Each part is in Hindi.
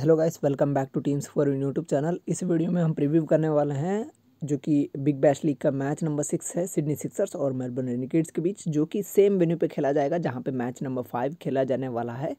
hello guys welcome back to teams for YouTube channel इस वीडियो में हम प्रीव्यू करने वाले हैं जो कि बिग बैश लीग का मैच नंबर सिक्स है सिडनी सिक्सर्स और मेलबर्न रेनिकेट्स के बीच जो कि सेम वेन्यू पे खेला जाएगा जहां पे मैच नंबर फाइव खेला जाने वाला है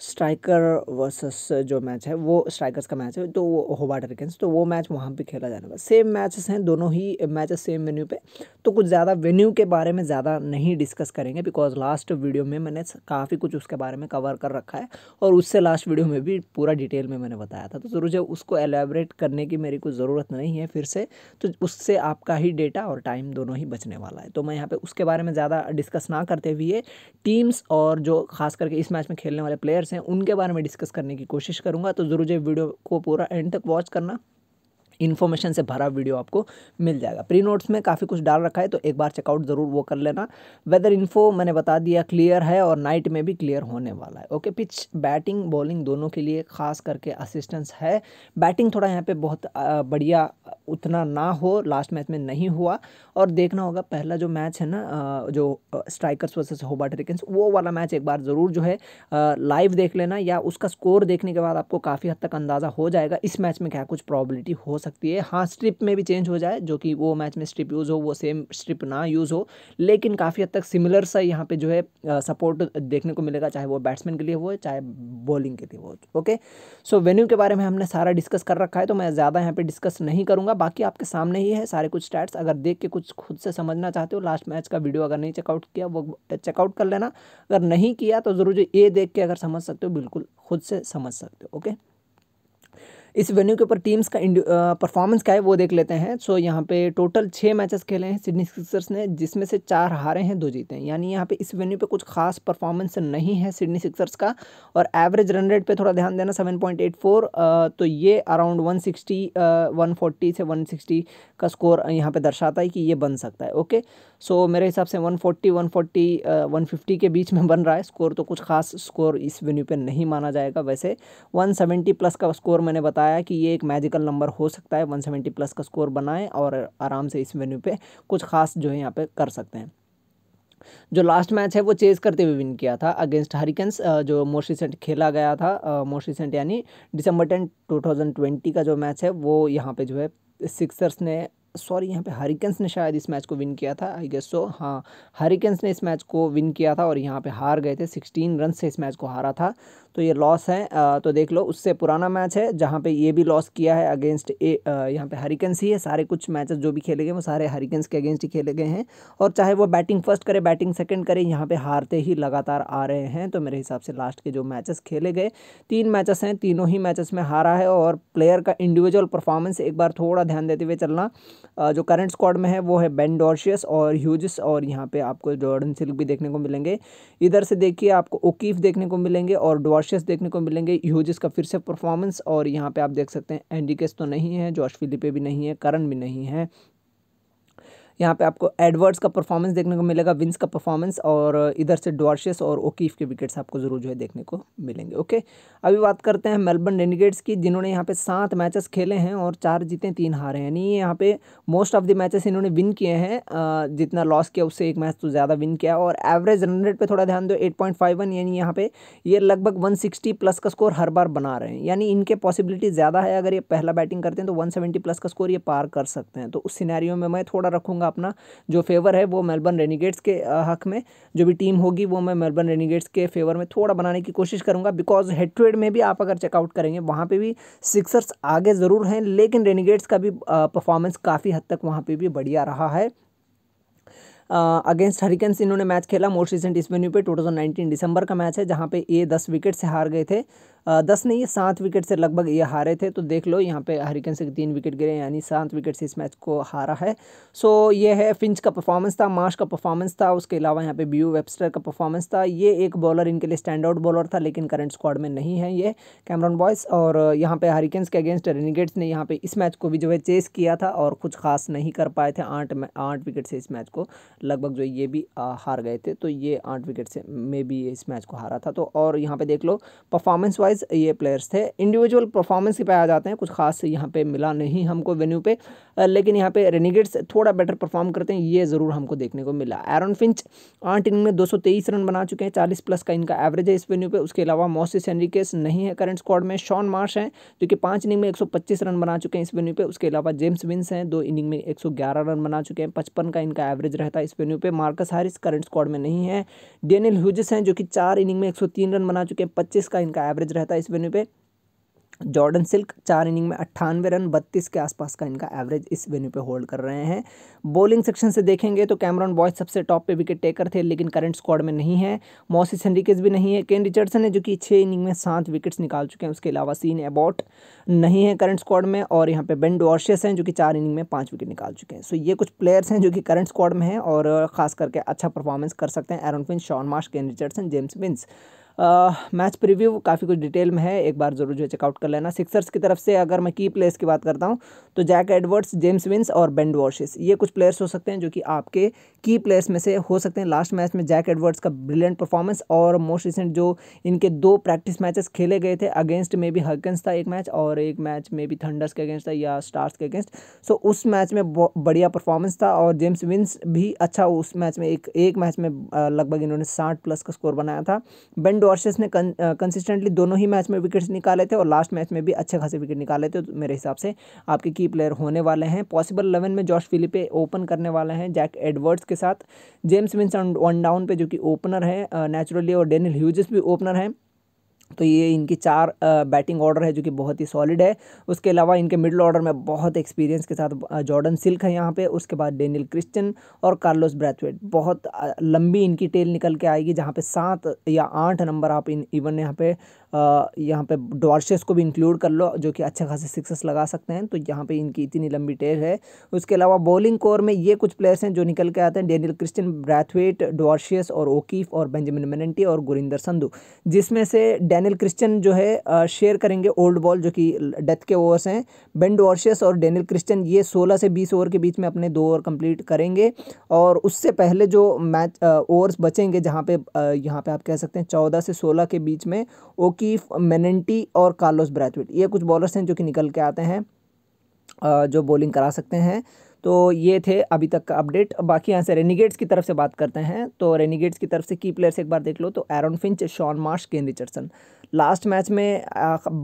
स्ट्राइकर वर्सेस uh, जो मैच है वो स्ट्राइकर्स का मैच है तो वो होबार्ट हरिकेन्स तो वो मैच वहाँ पे खेला जाने वाला सेम मैचेस हैं दोनों ही मैचेस सेम वेन्यू पे तो कुछ ज़्यादा वेन्यू के बारे में ज़्यादा नहीं डिस्कस करेंगे बिकॉज लास्ट वीडियो में मैंने काफ़ी कुछ उसके बारे में कवर कर रखा है और उससे लास्ट वीडियो में भी पूरा डिटेल में मैंने बताया था तो ज़रूर जब उसको एलेबरेट करने की मेरी कोई ज़रूरत नहीं है फिर से तो उससे आपका ही डेटा और टाइम दोनों ही बचने वाला है तो मैं यहाँ पर उसके बारे में ज़्यादा डिस्कस ना करते हुए टीम्स और जो खास करके इस मैच में खेलने वाले प्लेयर प्लेयर्स हैं उनके बारे में डिस्कस करने की कोशिश करूँगा तो ज़रूर जो वीडियो को पूरा एंड तक वॉच करना इन्फॉर्मेशन से भरा वीडियो आपको मिल जाएगा प्री नोट्स में काफ़ी कुछ डाल रखा है तो एक बार चेकआउट ज़रूर वो कर लेना वेदर इन्फो मैंने बता दिया क्लियर है और नाइट में भी क्लियर होने वाला है ओके पिच बैटिंग बॉलिंग दोनों के लिए खास करके असिस्टेंस है बैटिंग थोड़ा यहाँ पर बहुत बढ़िया उतना ना हो लास्ट मैच में नहीं हुआ और देखना होगा पहला जो मैच है ना जो स्ट्राइकर्स वर्सेस होबाट रिकन्स वो वाला मैच एक बार ज़रूर जो है लाइव देख लेना या उसका स्कोर देखने के बाद आपको काफ़ी हद तक अंदाज़ा हो जाएगा इस मैच में क्या कुछ प्रॉबिलिटी हो सकती सकती है हाँ स्ट्रिप में भी चेंज हो जाए जो कि वो मैच में स्ट्रिप यूज़ हो वो सेम स्ट्रिप ना यूज़ हो लेकिन काफ़ी हद तक सिमिलर सा यहाँ पे जो है सपोर्ट देखने को मिलेगा चाहे वो बैट्समैन के लिए हो चाहे बॉलिंग के लिए हो ओके सो वेन्यू के बारे में हमने सारा डिस्कस कर रखा है तो मैं ज़्यादा यहाँ पर डिस्कस नहीं करूँगा बाकी आपके सामने ही है सारे कुछ स्टैट्स अगर देख के कुछ खुद से समझना चाहते हो लास्ट मैच का वीडियो अगर नहीं चेकआउट किया वो चेकआउट कर लेना अगर नहीं किया तो ज़रूर ये देख के अगर समझ सकते हो बिल्कुल खुद से समझ सकते हो ओके इस वेन्यू के ऊपर टीम्स का परफॉर्मेंस क्या है वो देख लेते हैं सो यहाँ पे टोटल छः मैचेस खेले हैं सिडनी सिक्सर्स ने जिसमें से चार हारे हैं दो जीते हैं यानी यहाँ पे इस वेन्यू पे कुछ खास परफॉर्मेंस नहीं है सिडनी सिक्सर्स का और एवरेज रन रेट पे थोड़ा ध्यान देना सेवन तो ये अराउंड वन सिक्सटी से वन का स्कोर यहाँ पर दर्शाता है कि ये बन सकता है ओके सो मेरे हिसाब से 140 140 150 के बीच में बन रहा है स्कोर तो कुछ खास स्कोर इस वेन्यू पे नहीं माना जाएगा वैसे 170 प्लस का स्कोर मैंने बताया कि ये एक मैजिकल नंबर हो सकता है 170 प्लस का स्कोर बनाएं और आराम से इस वेन्यू पे कुछ खास जो है यहाँ पे कर सकते हैं जो लास्ट मैच है वो चेज करते हुए विन किया था अगेंस्ट हरिकन्स uh, जो मोस्ट रिसेंट खेला गया था मोस्ट uh, रिसेंट यानी December ten two thousand twenty का जो मैच है वो यहाँ पर जो है सिक्सर्स ने सॉरी यहाँ पे हरिकन्स ने शायद इस मैच को विन किया था आई गेस सो हाँ हरिकन्स ने इस मैच को विन किया था और यहाँ पे हार गए थे सिक्सटीन रन से इस मैच को हारा था तो ये लॉस है तो देख लो उससे पुराना मैच है जहाँ पे ये भी लॉस किया है अगेंस्ट ए यहाँ पे हरिकन्स ही है सारे कुछ मैचेस जो भी खेले गए वो सारे हरिकन्स के अगेंस्ट ही खेले गए हैं और चाहे वो बैटिंग फर्स्ट करे बैटिंग सेकेंड करे यहाँ पर हारते ही लगातार आ रहे हैं तो मेरे हिसाब से लास्ट के जो मैचेस खेले गए तीन मैचेस हैं तीनों ही मैचेस में हारा है और प्लेयर का इंडिविजुअल परफॉर्मेंस एक बार थोड़ा ध्यान देते हुए चलना जो करंट स्क्वाड में है वो है बेंडोर्शियस और ह्यूजिस और यहाँ पे आपको जॉर्डन सिल्क भी देखने को मिलेंगे इधर से देखिए आपको ओकीफ देखने को मिलेंगे और डॉर कॉशियस देखने को मिलेंगे यूजिस का फिर से परफॉर्मेंस और यहाँ पे आप देख सकते हैं एंडिकेस तो नहीं है जॉर्ज फिलिपे भी नहीं है करण भी नहीं है यहाँ पे आपको एडवर्ड्स का परफॉर्मेंस देखने को मिलेगा विंस का परफॉर्मेंस और इधर से डॉर्शियस और ओकीफ के विकेट्स आपको ज़रूर जो है देखने को मिलेंगे ओके अभी बात करते हैं मेलबर्न रेनिगेट्स की जिन्होंने यहाँ पे सात मैचेस खेले हैं और चार जीते तीन हारे हैं यानी यहाँ पे मोस्ट ऑफ द मैचेस इन्होंने विन किए हैं जितना लॉस किया उससे एक मैच तो ज़्यादा विन किया और एवरेज रन रेट पर थोड़ा ध्यान दो एट यानी यहाँ पे ये लगभग वन प्लस का स्कोर हर बार बना रहे हैं यानी इनके पॉसिबिलिटी ज़्यादा है अगर ये पहला बैटिंग करते हैं तो वन प्लस का स्कोर ये पार कर सकते हैं तो उस सीनारियों में मैं थोड़ा रखूँगा करूँगा अपना जो फेवर है वो मेलबर्न रेनीगेट्स के हक में जो भी टीम होगी वो मैं मेलबर्न रेनीगेट्स के फेवर में थोड़ा बनाने की कोशिश करूँगा बिकॉज हेट्रेड में भी आप अगर चेकआउट करेंगे वहाँ पर भी सिक्सर्स आगे ज़रूर हैं लेकिन रेनीगेट्स का भी परफॉर्मेंस काफ़ी हद तक वहाँ पर भी बढ़िया रहा है अगेंस्ट हरिकन्स इन्होंने मैच खेला मोस्ट रिसेंट इस वेन्यू पे 2019 दिसंबर का मैच है जहाँ पे ये दस विकेट से हार गए थे दस नहीं सात विकेट से लगभग ये हारे थे तो देख लो यहाँ पे हरिकन से तीन विकेट गिरे यानी सात विकेट से इस मैच को हारा है सो ये है फिंच का परफॉर्मेंस था मार्श का परफॉर्मेंस था उसके अलावा यहाँ पे बी वेबस्टर का परफॉर्मेंस था ये एक बॉलर इनके लिए स्टैंड आउट बॉलर था लेकिन करंट स्क्वाड में नहीं है ये कैमरन बॉयस और यहाँ पर हरिकन्स के अगेंस्ट रेनिगेट्स ने यहाँ पर इस मैच को भी जो है चेस किया था और कुछ खास नहीं कर पाए थे आठ आठ विकेट से इस मैच को लगभग जो ये भी हार गए थे तो ये आठ विकेट से मे भी इस मैच को हारा था तो और यहाँ पर देख लो परफॉर्मेंस वाइज वाइज ये प्लेयर्स थे इंडिविजुअल परफॉर्मेंस ही पाया जाते हैं कुछ खास यहाँ पे मिला नहीं हमको वेन्यू पे लेकिन यहाँ पे रेनिगेट्स थोड़ा बेटर परफॉर्म करते हैं ये ज़रूर हमको देखने को मिला एरन फिंच आठ इनिंग में दो रन बना चुके हैं चालीस प्लस का इनका एवरेज है इस वेन्यू पर उसके अलावा मोसिस एनरिकेस नहीं है करंट स्कॉड में शॉन मार्श हैं जो कि पाँच इनिंग में एक रन बना चुके हैं इस वेन्यू पर उसके अलावा जेम्स विंस हैं दो इनिंग में एक रन बना चुके हैं पचपन का इनका एवरेज रहता है इस वेन्यू पर मार्कस हारिस करंट स्कॉड में नहीं है डेनियल ह्यूजिस हैं जो कि चार इनिंग में एक रन बना चुके हैं पच्चीस का इनका एवरेज रहता है इस वेन्यू पे जॉर्डन सिल्क चार इनिंग में अट्ठानवे रन बत्तीस के आसपास का इनका एवरेज इस वेन्यू पे होल्ड कर रहे हैं बॉलिंग सेक्शन से देखेंगे तो कैमरॉन बॉयज सबसे टॉप पे विकेट टेकर थे लेकिन करंट स्क्वाड में नहीं है मोसिस हेनरिकेज भी नहीं है केन रिचर्डसन है जो कि छः इनिंग में सात विकेट्स निकाल चुके हैं उसके अलावा सीन अबाउट नहीं है करंट स्क्वाड में और यहाँ पर बेंड वॉर्शियस हैं जो कि चार इनिंग में पाँच विकेट निकाल चुके हैं सो ये कुछ प्लेयर्स हैं जो कि करंट स्क्वाड में हैं और खास करके अच्छा परफॉर्मेंस कर सकते हैं Aaron Finch Shaun Marsh Kane Richardson James Vince match preview काफ़ी कुछ डिटेल में है एक बार जरूर जो है चेकआउट कर लेना सिक्सर्स की तरफ से अगर मैं की प्लेयर्स की बात करता हूँ तो जैक एडवर्ड्स जेम्स विंस और बेंड वॉशिस ये कुछ प्लेयर्स हो सकते हैं जो कि आपके की प्लेयर्स में से हो सकते हैं लास्ट मैच में जैक एडवर्ड्स का ब्रिलियंट परफॉर्मेंस और मोस्ट रिसेंट जो इनके दो प्रैक्टिस मैचेस खेले गए थे अगेंस्ट मे बी हर्कन्स था एक मैच और एक मैच मे बी थंडर्स के अगेंस्ट था या स्टार्स के अगेंस्ट सो उस मैच में बढ़िया परफॉर्मेंस था और जेम्स विंस भी अच्छा उस मैच में एक एक मैच में लगभग इन्होंने साठ प्लस का स्कोर बनाया था बेंड डॉर्सेस ने कंसिस्टेंटली uh, दोनों ही मैच में विकेट्स निकाले थे और लास्ट मैच में भी अच्छे खासे विकेट निकाले थे तो मेरे हिसाब से आपके की प्लेयर होने वाले हैं पॉसिबल इलेवन में जॉर्ज फिलिपे ओपन करने वाले हैं जैक एडवर्ड्स के साथ जेम्स विंस वन डाउन पे जो कि ओपनर है नेचुरली uh, और डेनिल ह्यूजस भी ओपनर हैं तो ये इनकी चार बैटिंग ऑर्डर है जो कि बहुत ही सॉलिड है उसके अलावा इनके मिडिल ऑर्डर में बहुत एक्सपीरियंस के साथ जॉर्डन सिल्क है यहाँ पे उसके बाद डेनियल क्रिश्चियन और कार्लोस ब्रैथवेट बहुत लंबी इनकी टेल निकल के आएगी जहाँ पे सात या आठ नंबर आप इन इवन यहाँ पे यहाँ पे डॉर्शेस को भी इंक्लूड कर लो जो कि अच्छा खासा सिक्सेस लगा सकते हैं तो यहाँ पे इनकी इतनी लंबी टेर है उसके अलावा बॉलिंग कोर में ये कुछ प्लेयर्स हैं जो निकल के आते हैं डेनियल क्रिस्टन ब्रैथवेट डॉर्शियस और ओकीफ और बेंजामिन मेनेंटी और गुरिंदर संधू जिसमें से डेनियल क्रिस्टन जो है शेयर करेंगे ओल्ड बॉल जो कि डेथ के ओवर्स हैं बेन डॉर्शियस और डेनियल क्रिस्टन ये सोलह से बीस ओवर के बीच में अपने दो ओवर कंप्लीट करेंगे और उससे पहले जो मैच ओवर्स बचेंगे जहाँ पे यहाँ पर आप कह सकते हैं चौदह से सोलह के बीच में ओके कीफ मेनेंटी और कार्लोस ब्रैथविट ये कुछ बॉलर्स हैं जो कि निकल के आते हैं जो बॉलिंग करा सकते हैं तो ये थे अभी तक का अपडेट बाकी यहाँ से रेनिगेट्स की तरफ से बात करते हैं तो रेनिगेट्स की तरफ से की प्लेयर्स एक बार देख लो तो Aaron Finch Shaun Marsh Kane Richardson last match में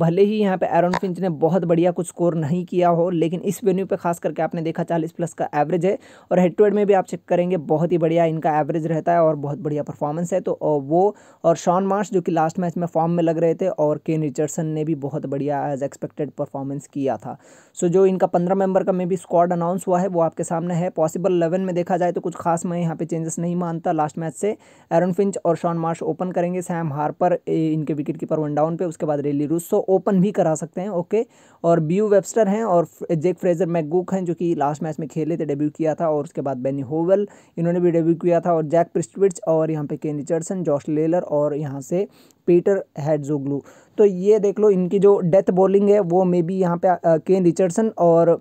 भले ही यहाँ पे एरन फिंच ने बहुत बढ़िया कुछ स्कोर नहीं किया हो लेकिन इस वेन्यू पे खास करके आपने देखा चालीस प्लस का एवरेज है और हेड टू हेड में भी आप चेक करेंगे बहुत ही बढ़िया इनका एवरेज रहता है और बहुत बढ़िया परफॉर्मेंस है तो वो और शॉन मार्श जो कि लास्ट मैच में फॉर्म में लग रहे थे और केन रिचर्डसन ने भी बहुत बढ़िया एज एक्सपेक्टेड परफॉर्मेंस किया था सो जो इनका पंद्रह मेंबर का मे भी स्क्वाड अनाउंस हुआ है है वो आपके सामने है पॉसिबल इलेवन में देखा जाए तो कुछ खास मैं यहाँ पे चेंजेस नहीं मानता लास्ट मैच से एरन फिंच और शॉन मार्श ओपन करेंगे सैम हार्पर इनके विकेट कीपर वन डाउन पे उसके बाद रेली रूसो ओपन भी करा सकते हैं ओके और बीयू वेबस्टर हैं और जेक फ्रेजर मैगुक हैं जो कि लास्ट मैच में खेले थे डेब्यू किया था और उसके बाद बेनी होवल इन्होंने भी डेब्यू किया था और जैक प्रिस्टविट्स और यहाँ पे केन रिचर्डसन जॉश लेलर और यहाँ से पीटर हैडजोग्लू तो ये देख लो इनकी जो डेथ बॉलिंग है वो मे बी यहाँ पे केन रिचर्डसन और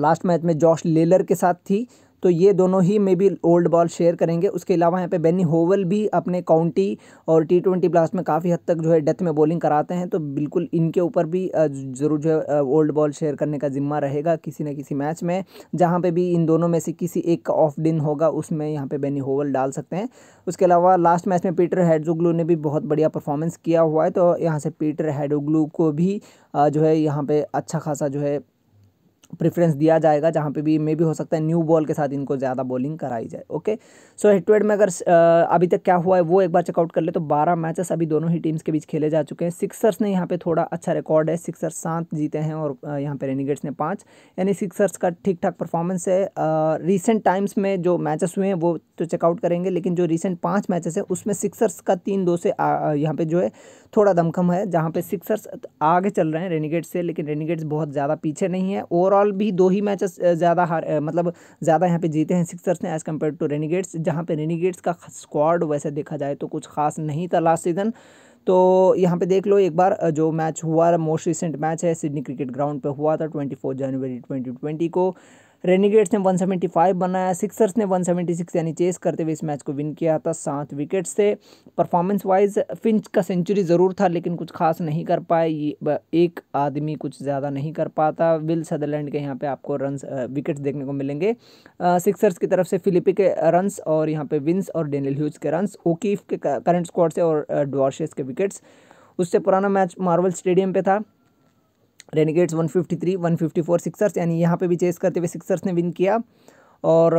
लास्ट मैच में जॉश लेलर के साथ थी तो ये दोनों ही maybe old ball share करेंगे उसके अलावा यहाँ पे बेनी होवल भी अपने काउंटी और टी ट्वेंटी ब्लास्ट में काफ़ी हद तक जो है डेथ में बॉलिंग कराते हैं तो बिल्कुल इनके ऊपर भी ज़रूर जो है ओल्ड बॉल शेयर करने का जिम्मा रहेगा किसी न किसी मैच में जहाँ पे भी इन दोनों में से किसी एक का ऑफ डिन होगा उसमें यहाँ पर बेनी होवल डाल सकते हैं उसके अलावा लास्ट मैच में पीटर हेडजुगलू ने भी बहुत बढ़िया परफॉर्मेंस किया हुआ है तो यहाँ से पीटर हैडोग्लू को भी जो है यहाँ पर अच्छा खासा जो है प्रेफरेंस दिया जाएगा जहाँ पे भी मे भी हो सकता है न्यू बॉल के साथ इनको ज़्यादा बॉलिंग कराई जाए okay so head to head में अगर अभी तक क्या हुआ है वो एक बार चेकआउट कर ले तो बारह मैचेस अभी दोनों ही टीम्स के बीच खेले जा चुके हैं सिक्सर्स ने यहाँ पे थोड़ा अच्छा रिकॉर्ड है सिक्सर्स सात जीते हैं और यहाँ पर रेनीगेट्स ने पाँच यानी सिक्सर्स का ठीक ठाक परफॉर्मेंस है रिसेंट टाइम्स में जो मैचेस हुए हैं वो तो चेकआउट करेंगे लेकिन जो रिसेंट पाँच मैचेस हैं उसमें सिक्सर्स का तीन दो से यहाँ पर जो है थोड़ा दमखम है जहाँ पे सिक्सर्स आगे चल रहे हैं रेनीगेट्स से लेकिन रेनिगेट्स बहुत ज़्यादा पीछे नहीं है ओवरऑल भी दो ही मैचेस ज़्यादा हार मतलब ज़्यादा यहाँ पे जीते हैं सिक्सर्स ने एज़ कम्पेयर टू रेनिगेट्स जहाँ पे रेनिगेट्स का स्क्वाड वैसे देखा जाए तो कुछ खास नहीं था लास्ट सीज़न तो यहाँ पे देख लो एक बार जो मैच हुआ मोस्ट रिसेंट मैच है सिडनी क्रिकेट ग्राउंड पे हुआ था 24 जनवरी 2020 को रेनीगेट्स ने 175 बनाया सिक्सर्स ने 176 यानी चेस करते हुए इस मैच को विन किया था सात विकेट से परफॉर्मेंस वाइज फिंच का सेंचुरी ज़रूर था लेकिन कुछ खास नहीं कर पाए ये एक आदमी कुछ ज़्यादा नहीं कर पाता विल सदरलैंड के यहाँ पे आपको रन विकेट्स देखने को मिलेंगे सिक्सर्स की तरफ से फिलिपी के रनस और यहाँ पर विंस और डेनियल ह्यूज के रनस ओकीफ के करंट स्क्वाड से और डॉर्शेस के विकेट्स उससे पुराना मैच मार्वल स्टेडियम पे था रेनिगेट्स 153, 154 सिक्सर्स यानी यहाँ पे भी चेस करते हुए सिक्सर्स ने विन किया और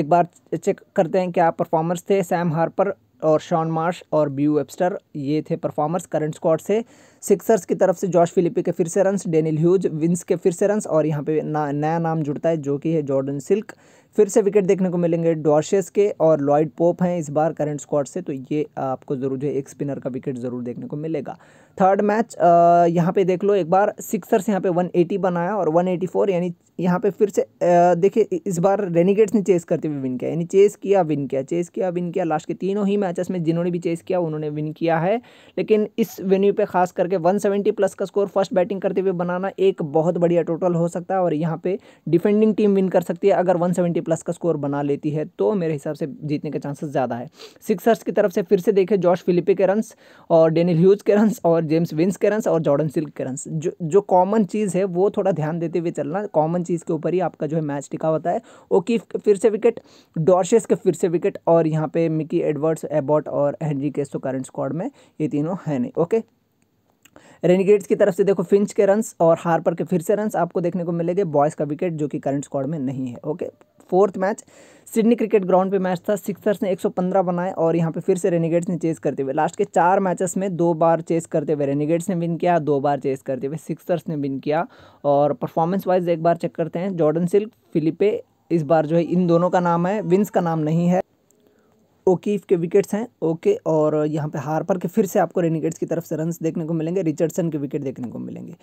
एक बार चेक करते हैं क्या परफॉर्मर्स थे सैम हार्पर और शॉन मार्श और ब्यू वेबस्टर ये थे परफॉर्मर्स करंट स्क्वाड से सिक्सर्स की तरफ से जॉश फिलिपी के फिर से रन्स डेनिल ह्यूज विंस के फिर से रन्स और यहाँ पे ना, नया नाम जुड़ता है जो कि है जॉर्डन सिल्क फिर से विकेट देखने को मिलेंगे डॉर्शेस के और लॉयड पोप हैं इस बार करंट स्क्वाड से तो ये आपको ज़रूर जो है एक स्पिनर का विकेट ज़रूर देखने को मिलेगा थर्ड मैच यहाँ पे देख लो एक बार सिक्सर्स यहाँ पे 180 बनाया और 184 यानी यहाँ पे फिर से देखिए इस बार रेनिगेट्स ने चेस करते हुए विन किया यानी चेस किया विन किया चेस किया विन किया लास्ट के तीनों ही मैचेस में जिन्होंने भी चेस किया उन्होंने विन किया है लेकिन इस वेन्यू पर खास करके करके 170 प्लस का स्कोर फर्स्ट बैटिंग करते हुए बनाना एक बहुत बढ़िया टोटल हो सकता है और यहाँ पे डिफेंडिंग टीम विन कर सकती है अगर 170 प्लस का स्कोर बना लेती है तो मेरे हिसाब से जीतने के चांसेस ज़्यादा है सिक्सर्स की तरफ से फिर से देखें जॉर्ज फिलिपे के रन्स और डेनिल ह्यूज के रन्स और जेम्स विंस के रन्स और जॉर्डन सिल्क के रन्स जो जो कॉमन चीज़ है वो थोड़ा ध्यान देते हुए चलना कॉमन चीज़ के ऊपर ही आपका जो है मैच टिका होता है ओकीफ फिर से विकेट डॉर्शेस के फिर से विकेट और यहाँ पे मिकी एडवर्ड्स एबॉट और हेनरी केस तो करंट स्क्वाड में ये तीनों है नहीं ओके रेनिगेट्स की तरफ से देखो फिंच के रन और हार्पर के फिर से रन आपको देखने को मिलेंगे बॉयज़ का विकेट जो कि करंट स्कॉड में नहीं है okay fourth match Sydney Cricket Ground पे मैच था सिक्सर्स ने 115 बनाए और यहाँ पे फिर से रेनिगेट्स ने चेस करते हुए लास्ट के चार मैचेस में दो बार चेस करते हुए रेनिगेट्स ने विन किया दो बार चेस करते हुए सिक्सर्स ने विन किया और परफॉर्मेंस वाइज एक बार चेक करते हैं जॉर्डन सिल्क फिलिपे इस बार जो है इन दोनों का नाम है विंस का नाम नहीं है ओकीफ के विकेट्स हैं ओके और यहाँ पे हार्पर के फिर से आपको रेनिगेट्स की तरफ से रन देखने को मिलेंगे रिचर्डसन के विकेट देखने को मिलेंगे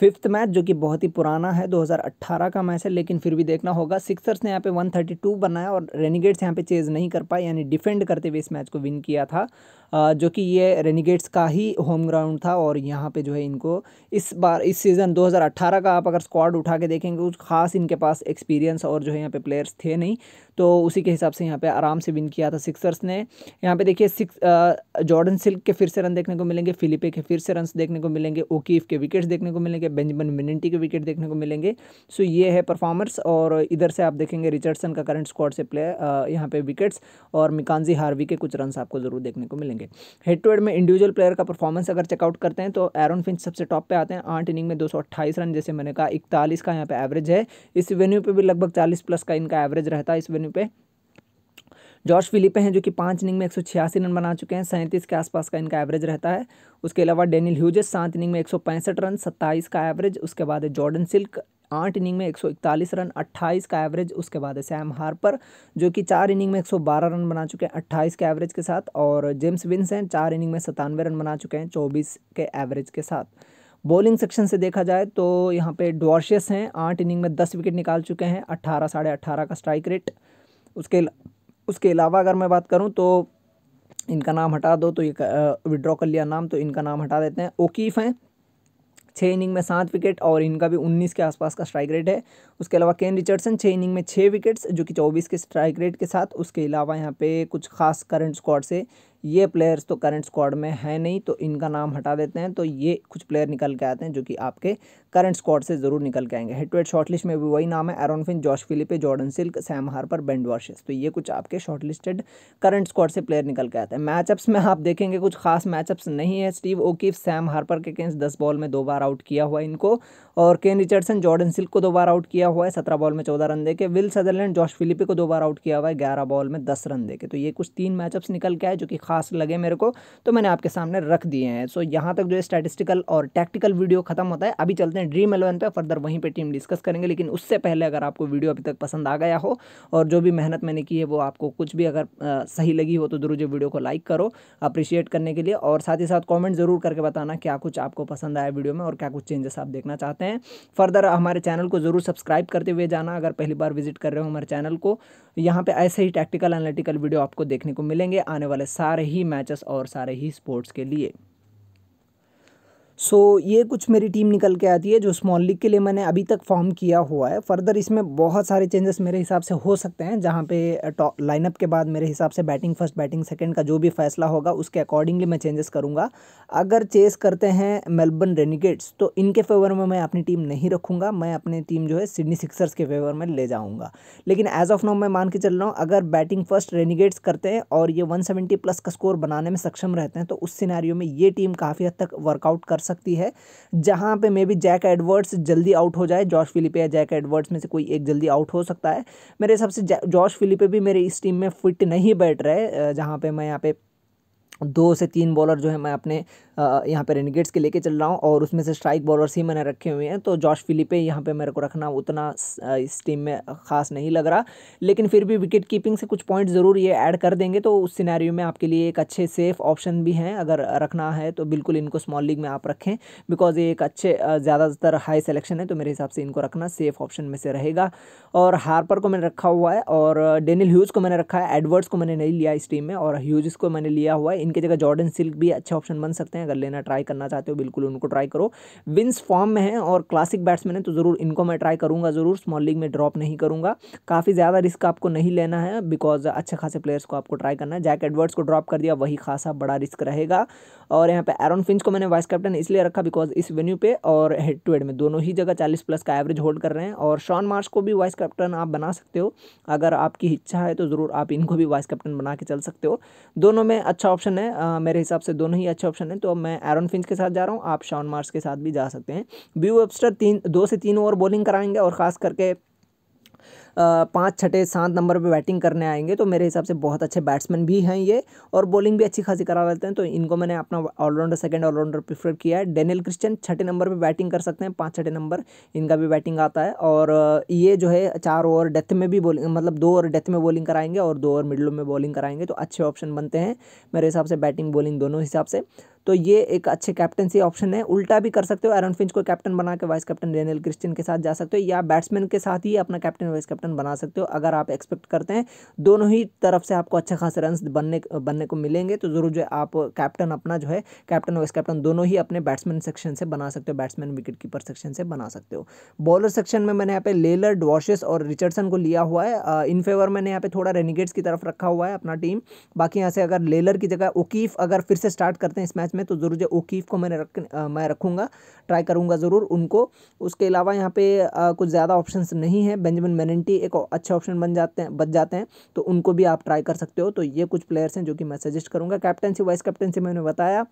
फिफ्थ मैच जो कि बहुत ही पुराना है 2018 का मैच है लेकिन फिर भी देखना होगा सिक्सर्स ने यहाँ पे 132 बनाया और रेनिगेट्स यहाँ पे चेज नहीं कर पाए यानी डिफेंड करते हुए इस मैच को विन किया था जो कि ये रेनिगेट्स का ही होम ग्राउंड था और यहाँ पे जो है इनको इस बार इस सीज़न 2018 का आप अगर स्क्वाड उठा के देखेंगे कुछ खास इनके पास एक्सपीरियंस और जो है यहाँ पे प्लेयर्स थे नहीं तो उसी के हिसाब से यहाँ पे आराम से विन किया था सिक्सर्स ने यहाँ पे देखिए सिक्स जॉर्डन सिल्क के फिर से रन देखने को मिलेंगे फिलिपे के फिर से रन देखने को मिलेंगे ओकीफ के विकेट्स देखने को मिलेंगे बेंजमिन मिनंटी के विकेट देखने को मिलेंगे सो ये है परफॉर्मेंस और इधर से आप देखेंगे रिचर्डसन का करंट स्क्वाड से प्लेयर यहाँ पे विकेट्स और मिकानजी हार्वी के कुछ रन आपको ज़रूर देखने को मिलेंगे करेंगे हेड टू हेड में इंडिविजुअल प्लेयर का परफॉर्मेंस अगर चेकआउट करते हैं तो एरन फिंच सबसे टॉप पे आते हैं आठ इनिंग में दो रन जैसे मैंने कहा इकतालीस का यहाँ पर एवरेज है इस वेन्यू पर भी लगभग चालीस प्लस का इनका एवरेज रहता है इस वेन्यू पर जॉर्ज फिलिपे हैं जो कि पाँच इनिंग में एक रन बना चुके हैं सैंतीस के आसपास का इनका एवरेज रहता है उसके अलावा डेनिल ह्यूजेस सात इनिंग में एक रन सत्ताईस का एवरेज उसके बाद है जॉर्डन सिल्क आठ इनिंग में 141 रन 28 का एवरेज उसके बाद है सैम हार्पर जो कि चार इनिंग में 112 रन बना चुके हैं 28 के एवरेज के साथ और जेम्स विंस हैं चार इनिंग में सतानवे रन बना चुके हैं 24 के एवरेज के साथ बॉलिंग सेक्शन से देखा जाए तो यहाँ पे डॉर्शियस हैं आठ इनिंग में दस विकेट निकाल चुके हैं अट्ठारह साढ़े अट्ठारह का स्ट्राइक रेट उसके उसके अलावा अगर मैं बात करूँ तो इनका नाम हटा दो तो ये विड्रॉ कर लिया नाम तो इनका नाम हटा देते हैं ओकीफ हैं छः इनिंग में सात विकेट और इनका भी उन्नीस के आसपास का स्ट्राइक रेट है उसके अलावा केन रिचर्डसन छः इनिंग में छः विकेट्स जो कि चौबीस के स्ट्राइक रेट के साथ उसके अलावा यहाँ पे कुछ खास करंट स्क्वाड से ये प्लेयर्स तो करंट स्क्वाड में है नहीं तो इनका नाम हटा देते हैं तो ये कुछ प्लेयर निकल के आते हैं जो कि आपके करंट स्क्वाड से ज़रूर निकल के आएंगे हेड टू हेड शॉर्टलिस्ट में भी वही नाम है Aaron Finch Josh Philippe Jordan Silk Sam Harper Ben Dwarshuis तो ये कुछ आपके शॉर्टलिस्टेड करंट स्क्वाड से प्लेयर निकल के आते हैं मैचअप्स में आप देखेंगे कुछ खास मैचअप्स नहीं है स्टीव ओकीफ सैम हार्पर के अगेंस्ट दस बॉल में दो बार आउट किया हुआ इनको और केन रिचर्डसन जॉर्डन सिल्क को दो बार आउट किया हुआ है सत्रह बॉल में चौदह रन देके विल सदरलैंड जॉश फिलिपे को दो बार आउट किया हुआ है ग्यारह बॉल में दस रन देके तो ये कुछ तीन मैचअप्स निकल के आए जो कि खास खास लगे मेरे को तो मैंने आपके सामने रख दिए हैं सो यहाँ तक जो है स्टैटिस्टिकल और टैक्टिकल वीडियो खत्म होता है अभी चलते हैं ड्रीम एलेवन पर फर्दर वहीं पर टीम डिस्कस करेंगे लेकिन उससे पहले अगर आपको वीडियो अभी तक पसंद आ गया हो और जो भी मेहनत मैंने की है वो आपको कुछ भी अगर सही लगी हो तो जरूर जो वीडियो को लाइक करो अप्रिशिएट करने के लिए और साथ ही साथ कॉमेंट ज़रूर करके बताना क्या कुछ आपको पसंद आया वीडियो में और क्या कुछ चेंजेस आप देखना चाहते हैं फर्दर हमारे चैनल को ज़रूर सब्सक्राइब करते हुए जाना अगर पहली बार विजिट कर रहे हो हमारे चैनल को यहाँ पर ऐसे ही टैक्टिकल एनालिटिकल वीडियो आपको देखने को मिलेंगे आने वाले सारे ही मैचेस और सारे ही स्पोर्ट्स के लिए सो so, ये कुछ मेरी टीम निकल के आती है जो स्मॉल लीग के लिए मैंने अभी तक फॉर्म किया हुआ है फर्दर इसमें बहुत सारे चेंजेस मेरे हिसाब से हो सकते हैं जहाँ पे टॉप लाइनअप के बाद मेरे हिसाब से बैटिंग फर्स्ट बैटिंग सेकंड का जो भी फैसला होगा उसके अकॉर्डिंगली मैं चेंजेस करूँगा अगर चेस करते हैं मेलबर्न रेनिगेट्स तो इनके फेवर में मैं अपनी टीम नहीं रखूँगा मैं अपनी टीम जो है सिडनी सिक्सर्स के फेवर में ले जाऊँगा लेकिन एज ऑफ नाउ मैं मान के चल रहा हूँ अगर बैटिंग फर्स्ट रेनिगेट्स करते हैं और ये वन प्लस का स्कोर बनाने में सक्षम रहते हैं तो उस सिनारियों में ये टीम काफ़ी हद तक वर्कआउट कर सकती है जहाँ पे मे बी जैक एडवर्ड्स जल्दी आउट हो जाए जॉर्ज फिलिपे या जैक एडवर्ड्स में से कोई एक जल्दी आउट हो सकता है मेरे हिसाब से जॉर्ज फिलिपे भी मेरे इस टीम में फिट नहीं बैठ रहे जहाँ पर मैं यहाँ पे दो से तीन बॉलर जो है मैं अपने यहाँ पे रेनिगेट्स के लेके चल रहा हूँ और उसमें से स्ट्राइक बॉलर्स ही मैंने रखे हुए हैं तो जॉश फिलिपे यहाँ पे मेरे को रखना उतना इस टीम में खास नहीं लग रहा लेकिन फिर भी विकेट कीपिंग से कुछ पॉइंट ज़रूर ये ऐड कर देंगे तो उस सिनेरियो में आपके लिए एक अच्छे सेफ ऑप्शन भी हैं अगर रखना है तो बिल्कुल इनको स्मॉल लीग में आप रखें बिकॉज ये एक अच्छे ज़्यादातर हाई सेलेक्शन है तो मेरे हिसाब से इनको रखना सेफ ऑप्शन में से रहेगा और हार्पर को मैंने रखा हुआ है और डेनिल ह्यूज़ को मैंने रखा है एडवर्ड्स को मैंने नहीं लिया इस टीम में और ह्यूज को मैंने लिया हुआ है इनके जगह जॉर्डन सिल्क भी अच्छे ऑप्शन बन सकते हैं अगर लेना ट्राई करना चाहते हो बिल्कुल उनको ट्राई करो विंस फॉर्म में है और क्लासिक बैट्समैन है तो ज़रूर इनको मैं ट्राई करूंगा ज़रूर स्मॉल लीग में ड्रॉप नहीं करूंगा काफ़ी ज़्यादा रिस्क आपको नहीं लेना है बिकॉज अच्छे खासे प्लेयर्स को आपको ट्राई करना है जैक एडवर्ड्स को ड्रॉप कर दिया वही खासा बड़ा रिस्क रहेगा और यहाँ पे एरन फिंच को मैंने वाइस कैप्टन इसलिए रखा बिकॉज इस वेन्यू पे और हेड टू हेड में दोनों ही जगह चालीस प्लस का एवरेज होल्ड कर रहे हैं और शॉन मार्च को भी वाइस कैप्टन आप बना सकते हो अगर आपकी इच्छा है तो ज़रूर आप इनको भी वाइस कैप्टन बना के चल सकते हो दोनों में अच्छा ऑप्शन ऑप्शन है आ, मेरे हिसाब से दोनों ही अच्छे ऑप्शन है तो अब मैं एरन फिंच के साथ जा रहा हूँ आप शॉन मार्स के साथ भी जा सकते हैं व्यू वेबस्टर तीन दो से तीन ओवर बॉलिंग कराएंगे और ख़ास करके पाँच छठे सात नंबर पर बैटिंग करने आएंगे तो मेरे हिसाब से बहुत अच्छे बैट्समैन भी हैं ये और बॉलिंग भी अच्छी खासी करा लेते हैं तो इनको मैंने अपना ऑलराउंडर सेकेंड ऑलराउंडर प्रीफर किया है डेनियल क्रिश्चन छठे नंबर पर बैटिंग कर सकते हैं पाँच छठे नंबर इनका भी बैटिंग आता है और ये जो है चार ओवर डेथ में भी बोलिंग मतलब दो ओवर डेथ में बॉलिंग कराएंगे और दो ओवर मिडलों में बॉलिंग कराएंगे तो अच्छे ऑप्शन बनते हैं मेरे हिसाब से बैटिंग बॉलिंग दोनों हिसाब से तो ये एक अच्छे कैप्टनसी ऑप्शन है उल्टा भी कर सकते हो एरन फिंच को कैप्टन बना के वाइस कैप्टन रेनल क्रिस्टियन के साथ जा सकते हो या बैट्समैन के साथ ही अपना कैप्टन वाइस कैप्टन बना सकते हो अगर आप एक्सपेक्ट करते हैं दोनों ही तरफ से आपको अच्छा खास रन बनने बनने को मिलेंगे तो ज़रूर जो है आप कैप्टन अपना जो है कैप्टन वाइस कैप्टन दोनों ही अपने बैट्समैन सेक्शन से बना सकते हो बैट्समैन विकेट कीपर सेक्शन से बना सकते हो बॉलर सेक्शन में मैंने यहाँ पे लेलर डॉशेस और रिचर्डसन को लिया हुआ है इन फेवर मैंने यहाँ पे थोड़ा रेनिगेट्स की तरफ रखा हुआ है अपना टीम बाकी यहाँ से अगर लेलर की जगह ओकीफ अगर फिर से स्टार्ट करते हैं इस मैच में तो ज़रूर जो ओकीफ को मैंने रख मैं रखूँगा ट्राई करूँगा ज़रूर उनको उसके अलावा यहाँ पे आ, कुछ ज़्यादा ऑप्शंस नहीं है बेंजामिन मेनेंटी एक अच्छे ऑप्शन बन जाते हैं बच जाते हैं तो उनको भी आप ट्राई कर सकते हो तो ये कुछ प्लेयर्स हैं जो कि मैं सजेस्ट करूँगा कैप्टनसी वाइस कैप्टनसी मैंने बताया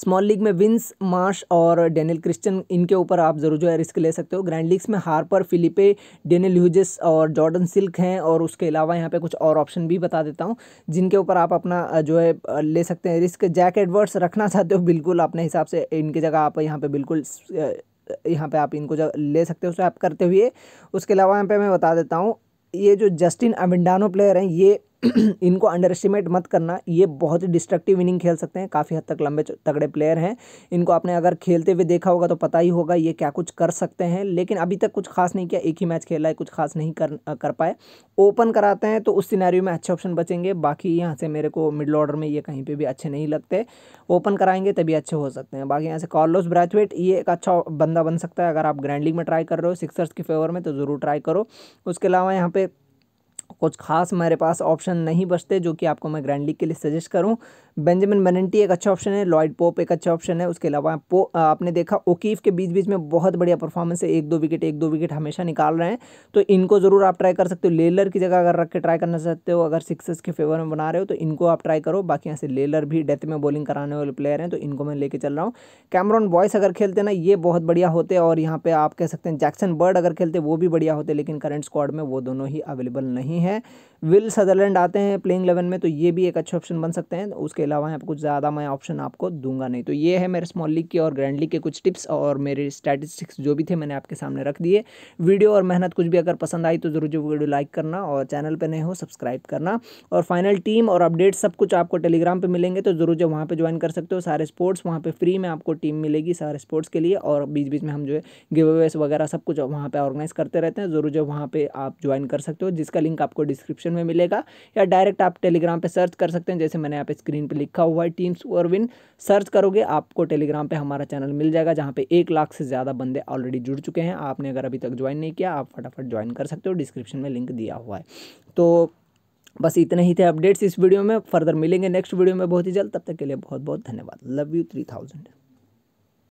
स्मॉल लीग में विंस मार्श और डेनियल क्रिश्चन इनके ऊपर आप ज़रूर जो है रिस्क ले सकते हो ग्रैंड लीग्स में हार्पर फिलिपे डेनियल ह्यूजिस और जॉर्डन सिल्क हैं और उसके अलावा यहाँ पे कुछ और ऑप्शन भी बता देता हूँ जिनके ऊपर आप अपना जो है ले सकते हैं रिस्क जैक एडवर्ड्स रखना चाहते हो बिल्कुल अपने हिसाब से इनकी जगह आप यहाँ पर बिल्कुल यहाँ पर आप इनको जब ले सकते हो स्वैप करते हुए उसके अलावा यहाँ पर मैं बता देता हूँ ये जो जस्टिन अमिंडानो प्लेयर हैं ये इनको अंडर एस्टिमेट मत करना ये बहुत ही डिस्ट्रक्टिव इनिंग खेल सकते हैं काफ़ी हद तक लंबे तगड़े प्लेयर हैं इनको आपने अगर खेलते हुए देखा होगा तो पता ही होगा ये क्या कुछ कर सकते हैं लेकिन अभी तक कुछ खास नहीं किया एक ही मैच खेला है कुछ खास नहीं कर कर पाए ओपन कराते हैं तो उस सिनेरियो में अच्छे ऑप्शन बचेंगे बाकी यहाँ से मेरे को मिडल ऑर्डर में ये कहीं पर भी अच्छे नहीं लगते ओपन कराएंगे तभी अच्छे हो सकते हैं बाकी यहाँ से कॉर्लोस ब्रैथवेट ये एक अच्छा बंदा बन सकता है अगर आप ग्रैंड लीग में ट्राई कर रहे हो सिक्सर्स की फेवर में तो ज़रूर ट्राई करो उसके अलावा यहाँ पर कुछ खास मेरे पास ऑप्शन नहीं बचते जो कि आपको मैं ग्रैंड लीग के लिए सजेस्ट करूँ बेंजामिन बेनेंटी एक अच्छा ऑप्शन है लॉयड पोप एक अच्छा ऑप्शन है उसके अलावा पो आपने देखा ओकीफ के बीच बीच में बहुत बढ़िया परफॉर्मेंस है एक दो विकेट एक दो विकेट हमेशा निकाल रहे हैं तो इनको ज़रूर आप ट्राई कर सकते हो लेलर की जगह अगर रख के ट्राई करना चाहते हो अगर सिक्सर्स के फेवर में बना रहे हो तो इनको आप ट्राई करो बाकी यहाँ से लेलर भी डेथ में बॉलिंग कराने वाले प्लेयर हैं तो इनको मैं लेके चल रहा हूँ कैमरॉन बॉयस अगर खेलते ना ये बहुत बढ़िया होते और यहाँ पर आप कह सकते हैं जैक्सन बर्ड अगर खेलते वो भी बढ़िया होते लेकिन करंट स्क्वाड में वो दोनों ही अवेलेबल नहीं है विल सदरलैंड आते हैं प्लेइंग इलेवन में तो ये भी एक अच्छे ऑप्शन बन सकते हैं उसके अलावा यहाँ पर कुछ ज़्यादा मैं ऑप्शन आपको दूंगा नहीं तो ये है मेरे स्मॉल लीग के और ग्रैंड लीग के कुछ टिप्स और मेरे स्टैटिस्टिक्स जो भी थे मैंने आपके सामने रख दिए वीडियो और मेहनत कुछ भी अगर पसंद आई तो ज़रूर जो वीडियो लाइक करना और चैनल पर नहीं हो सब्सक्राइब करना और फाइनल टीम और अपडेट सब कुछ आपको टेलीग्राम पर मिलेंगे तो ज़रूर जो वहाँ पर ज्वाइन कर सकते हो सारे स्पोर्ट्स वहाँ पर फ्री में आपको टीम मिलेगी सारे स्पोर्ट्स के लिए और बीच बीच में हम जो है गिव अवेस वगैरह सब कुछ वहाँ पर ऑर्गेनाइज करते रहते हैं ज़रूर जो वहाँ पर आप ज्वाइन कर सकते हो जिसका लिंक आपको डिस्क्रिप्शन डिस्क्रिप्शन में मिलेगा या डायरेक्ट आप टेलीग्राम पर सर्च कर सकते हैं जैसे मैंने यहाँ पे स्क्रीन पर लिखा हुआ है टीम्स और विन सर्च करोगे आपको टेलीग्राम पर हमारा चैनल मिल जाएगा जहाँ पर एक लाख से ज़्यादा बंदे ऑलरेडी जुड़ चुके हैं आपने अगर अभी तक ज्वाइन नहीं किया आप फटाफट ज्वाइन कर सकते हो डिस्क्रिप्शन में लिंक दिया हुआ है तो बस इतने ही थे अपडेट्स इस वीडियो में फर्दर मिलेंगे नेक्स्ट वीडियो में बहुत ही जल्द तब तक के लिए बहुत बहुत धन्यवाद लव यू थ्री थाउजेंड